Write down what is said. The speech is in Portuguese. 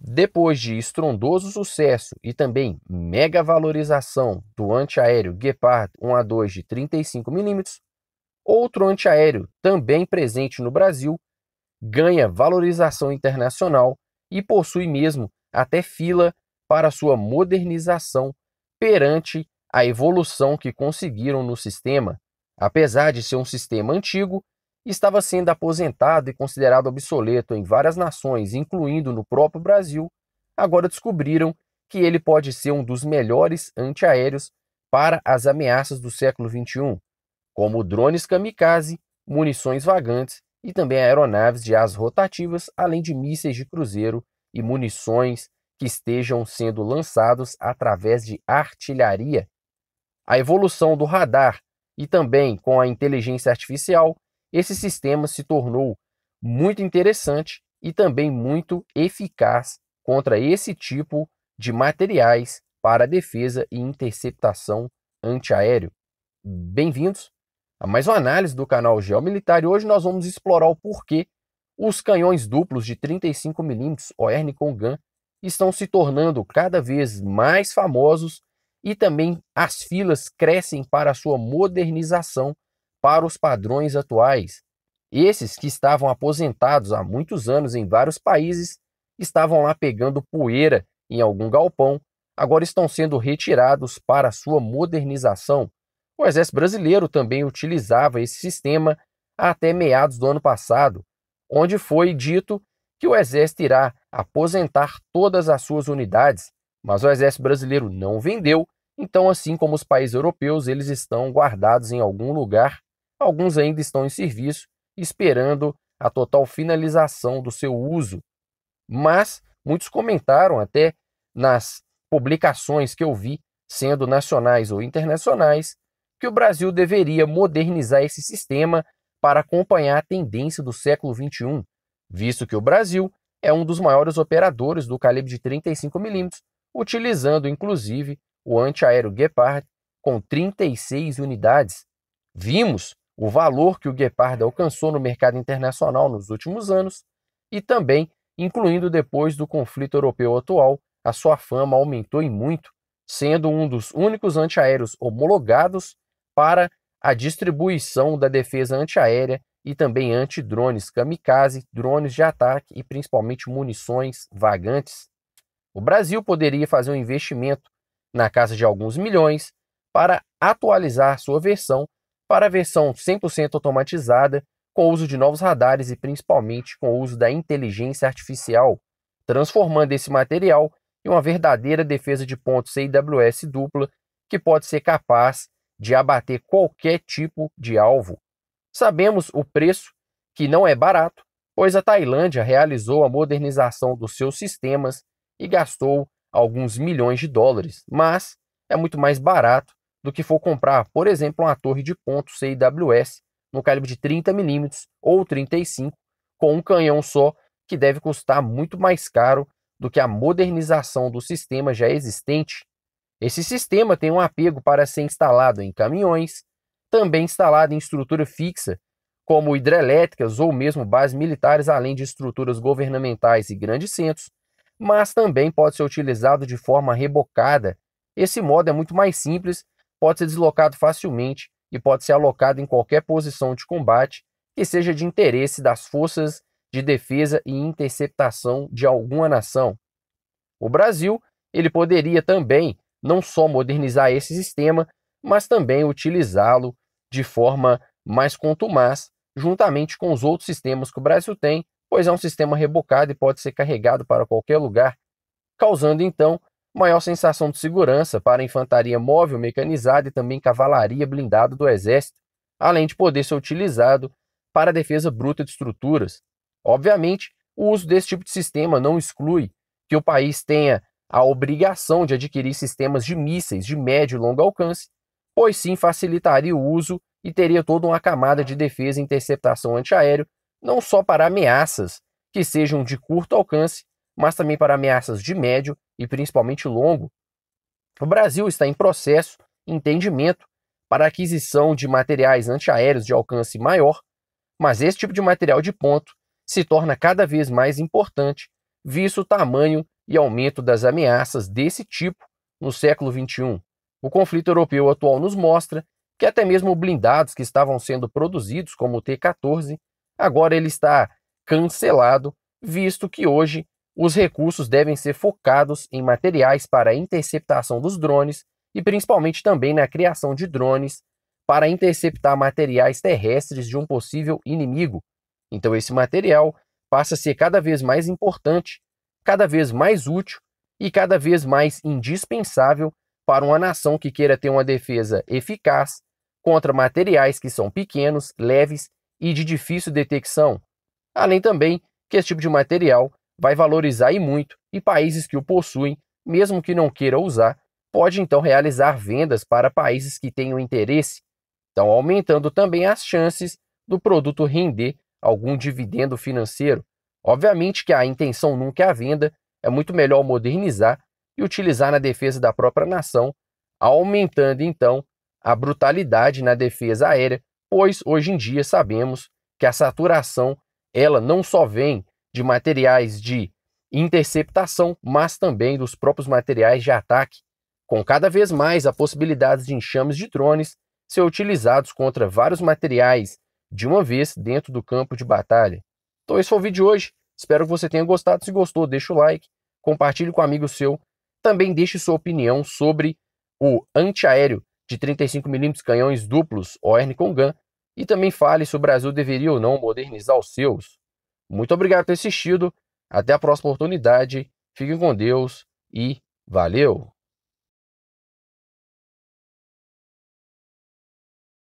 Depois de estrondoso sucesso e também mega valorização do antiaéreo Gepard 1A2 de 35 mm, outro antiaéreo também presente no Brasil ganha valorização internacional e possui mesmo até fila para sua modernização perante a evolução que conseguiram no sistema, apesar de ser um sistema antigo estava sendo aposentado e considerado obsoleto em várias nações, incluindo no próprio Brasil, agora descobriram que ele pode ser um dos melhores antiaéreos para as ameaças do século XXI, como drones kamikaze, munições vagantes e também aeronaves de asas rotativas, além de mísseis de cruzeiro e munições que estejam sendo lançados através de artilharia. A evolução do radar e também com a inteligência artificial esse sistema se tornou muito interessante e também muito eficaz contra esse tipo de materiais para defesa e interceptação antiaéreo. Bem-vindos a mais uma análise do canal Geomilitar e hoje nós vamos explorar o porquê os canhões duplos de 35mm Oernicon Gun estão se tornando cada vez mais famosos e também as filas crescem para sua modernização para os padrões atuais. Esses que estavam aposentados há muitos anos em vários países estavam lá pegando poeira em algum galpão, agora estão sendo retirados para sua modernização. O Exército Brasileiro também utilizava esse sistema até meados do ano passado, onde foi dito que o Exército irá aposentar todas as suas unidades, mas o Exército Brasileiro não vendeu, então, assim como os países europeus, eles estão guardados em algum lugar Alguns ainda estão em serviço, esperando a total finalização do seu uso. Mas muitos comentaram até nas publicações que eu vi, sendo nacionais ou internacionais, que o Brasil deveria modernizar esse sistema para acompanhar a tendência do século XXI, visto que o Brasil é um dos maiores operadores do calibre de 35mm, utilizando inclusive o antiaéreo Gepard com 36 unidades. Vimos o valor que o Gepard alcançou no mercado internacional nos últimos anos e também, incluindo depois do conflito europeu atual, a sua fama aumentou e muito, sendo um dos únicos antiaéreos homologados para a distribuição da defesa antiaérea e também antidrones kamikaze, drones de ataque e principalmente munições vagantes. O Brasil poderia fazer um investimento na casa de alguns milhões para atualizar sua versão para a versão 100% automatizada, com o uso de novos radares e principalmente com o uso da inteligência artificial, transformando esse material em uma verdadeira defesa de pontos CWS dupla que pode ser capaz de abater qualquer tipo de alvo. Sabemos o preço, que não é barato, pois a Tailândia realizou a modernização dos seus sistemas e gastou alguns milhões de dólares, mas é muito mais barato do que for comprar, por exemplo, uma torre de ponto CIWS no calibre de 30 mm ou 35 com um canhão só, que deve custar muito mais caro do que a modernização do sistema já existente. Esse sistema tem um apego para ser instalado em caminhões, também instalado em estrutura fixa, como hidrelétricas ou mesmo bases militares, além de estruturas governamentais e grandes centros, mas também pode ser utilizado de forma rebocada. Esse modo é muito mais simples pode ser deslocado facilmente e pode ser alocado em qualquer posição de combate que seja de interesse das forças de defesa e interceptação de alguma nação. O Brasil, ele poderia também não só modernizar esse sistema, mas também utilizá-lo de forma mais contumaz, juntamente com os outros sistemas que o Brasil tem, pois é um sistema rebocado e pode ser carregado para qualquer lugar, causando então maior sensação de segurança para a infantaria móvel mecanizada e também cavalaria blindada do Exército, além de poder ser utilizado para a defesa bruta de estruturas. Obviamente, o uso desse tipo de sistema não exclui que o país tenha a obrigação de adquirir sistemas de mísseis de médio e longo alcance, pois sim facilitaria o uso e teria toda uma camada de defesa e interceptação antiaéreo, não só para ameaças que sejam de curto alcance, mas também para ameaças de médio e principalmente longo. O Brasil está em processo, entendimento, para aquisição de materiais antiaéreos de alcance maior, mas esse tipo de material de ponto se torna cada vez mais importante, visto o tamanho e aumento das ameaças desse tipo no século XXI. O conflito europeu atual nos mostra que até mesmo blindados que estavam sendo produzidos, como o T-14, agora ele está cancelado, visto que hoje os recursos devem ser focados em materiais para a interceptação dos drones e principalmente também na criação de drones para interceptar materiais terrestres de um possível inimigo. Então, esse material passa a ser cada vez mais importante, cada vez mais útil e cada vez mais indispensável para uma nação que queira ter uma defesa eficaz contra materiais que são pequenos, leves e de difícil detecção. Além também que esse tipo de material vai valorizar e muito, e países que o possuem, mesmo que não queira usar, pode então realizar vendas para países que tenham interesse, então aumentando também as chances do produto render algum dividendo financeiro. Obviamente que a intenção nunca é a venda, é muito melhor modernizar e utilizar na defesa da própria nação, aumentando então a brutalidade na defesa aérea, pois hoje em dia sabemos que a saturação ela não só vem de materiais de interceptação, mas também dos próprios materiais de ataque, com cada vez mais a possibilidade de enxames de drones ser utilizados contra vários materiais de uma vez dentro do campo de batalha. Então esse foi o vídeo de hoje. Espero que você tenha gostado. Se gostou, deixa o like, compartilhe com um amigo seu. Também deixe sua opinião sobre o antiaéreo de 35mm canhões duplos ORN com GAN e também fale se o Brasil deveria ou não modernizar os seus. Muito obrigado por ter assistido. Até a próxima oportunidade. Fiquem com Deus e valeu!